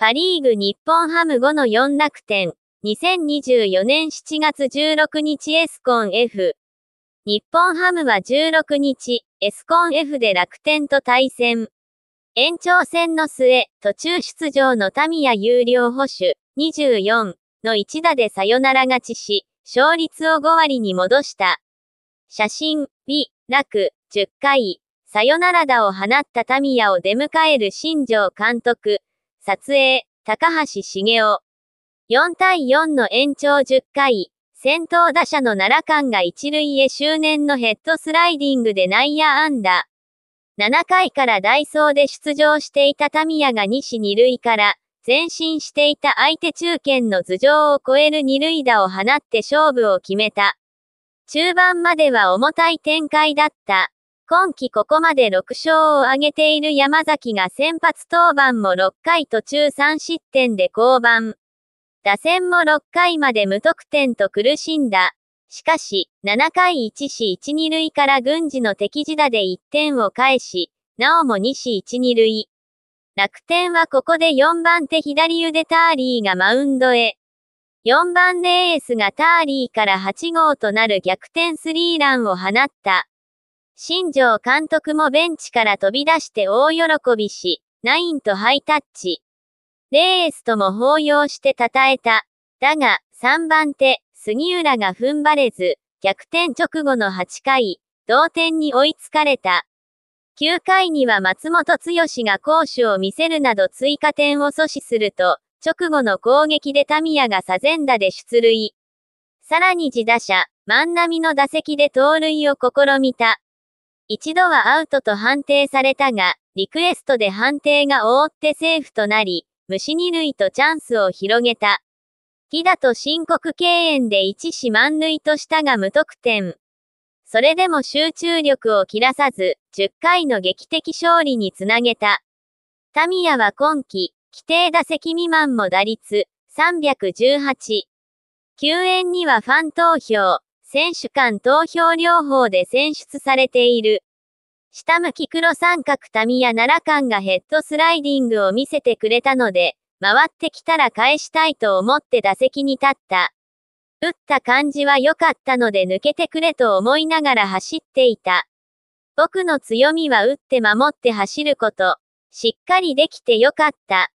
パリーグ日本ハム5の4楽天、2024年7月16日エスコン F。日本ハムは16日、エスコン F で楽天と対戦。延長戦の末、途中出場のタミヤ有料保守、24の一打でサヨナラ勝ちし、勝率を5割に戻した。写真、美、楽、10回、サヨナラ打を放ったタミヤを出迎える新庄監督。撮影、高橋茂雄。4対4の延長10回、先頭打者の奈良間が一塁へ執念のヘッドスライディングで内野安打。7回からダイソーで出場していたミヤが西二塁から、前進していた相手中堅の頭上を超える二塁打を放って勝負を決めた。中盤までは重たい展開だった。今季ここまで6勝を挙げている山崎が先発登板も6回途中3失点で降板。打線も6回まで無得点と苦しんだ。しかし、7回1死1 2塁から軍事の敵地打で1点を返し、なおも2死1 2塁。楽天はここで4番手左腕ターリーがマウンドへ。4番でエースがターリーから8号となる逆転スリーランを放った。新庄監督もベンチから飛び出して大喜びし、ナインとハイタッチ。レースとも抱擁して称えた。だが、3番手、杉浦が踏ん張れず、逆転直後の8回、同点に追いつかれた。9回には松本剛が攻守を見せるなど追加点を阻止すると、直後の攻撃でタミヤが左前打で出塁。さらに自打者、万波の打席で盗塁を試みた。一度はアウトと判定されたが、リクエストで判定が覆ってセーフとなり、虫二塁とチャンスを広げた。木田と申告敬遠で一死満塁としたが無得点。それでも集中力を切らさず、10回の劇的勝利につなげた。タミヤは今季、規定打席未満も打率、318。救援にはファン投票、選手間投票両方で選出されている。下向き黒三角民や奈良間がヘッドスライディングを見せてくれたので、回ってきたら返したいと思って打席に立った。打った感じは良かったので抜けてくれと思いながら走っていた。僕の強みは打って守って走ること。しっかりできて良かった。